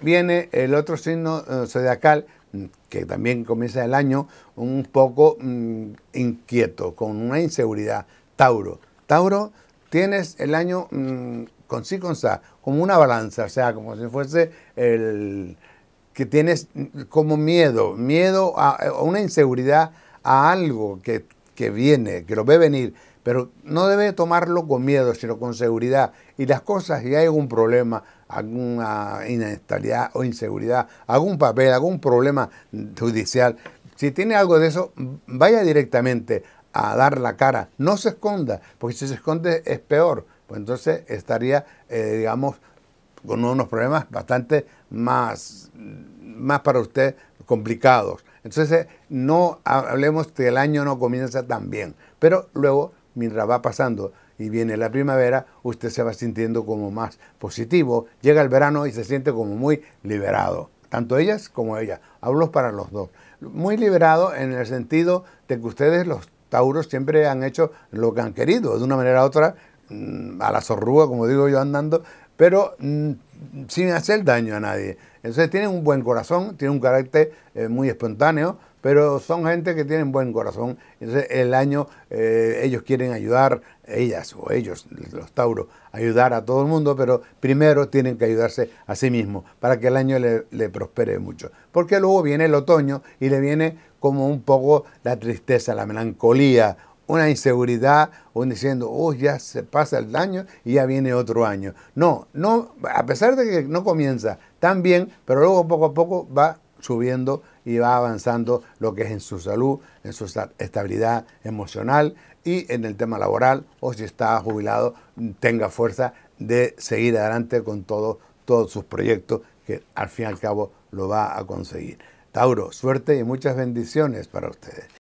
viene el otro signo eh, zodiacal mm, que también comienza el año un poco mm, inquieto, con una inseguridad, Tauro. Tauro, tienes el año mm, con sí, con sa, como una balanza, o sea, como si fuese el que tienes como miedo, miedo a, una inseguridad, a algo que, viene, que lo ve venir, pero no debe tomarlo con miedo, sino con seguridad. Y las cosas, y hay un problema, alguna inestabilidad o inseguridad, algún papel, algún problema judicial, si tiene algo de eso, vaya directamente a dar la cara, no se esconda, porque si se esconde es peor, pues entonces estaría, eh, digamos, con unos problemas bastante más, más para usted complicados. Entonces, no hablemos que el año no comienza tan bien, pero luego, mientras va pasando, y viene la primavera, usted se va sintiendo como más positivo. Llega el verano y se siente como muy liberado. Tanto ellas como ellas. Hablo para los dos. Muy liberado en el sentido de que ustedes los tauros siempre han hecho lo que han querido. De una manera u otra, mm, a la zorrúa, como digo yo andando, pero mm, sin hacer daño a nadie. Entonces tienen un buen corazón, tiene un carácter eh, muy espontáneo, pero son gente que tienen buen corazón. Entonces, el año eh, ellos quieren ayudar, ellas o ellos, los Tauros, ayudar a todo el mundo, pero primero tienen que ayudarse a sí mismos para que el año le, prospere mucho. Porque luego viene el otoño y le viene como un poco la tristeza, la melancolía, una inseguridad, un diciendo, oh, ya se pasa el año y ya viene otro año. No, no, a pesar de que no comienza tan bien, pero luego poco a poco va subiendo y va avanzando lo que es en su salud, en su estabilidad emocional y en el tema laboral o si está jubilado tenga fuerza de seguir adelante con todos sus proyectos que al fin y al cabo lo va a conseguir. Tauro, suerte y muchas bendiciones para ustedes.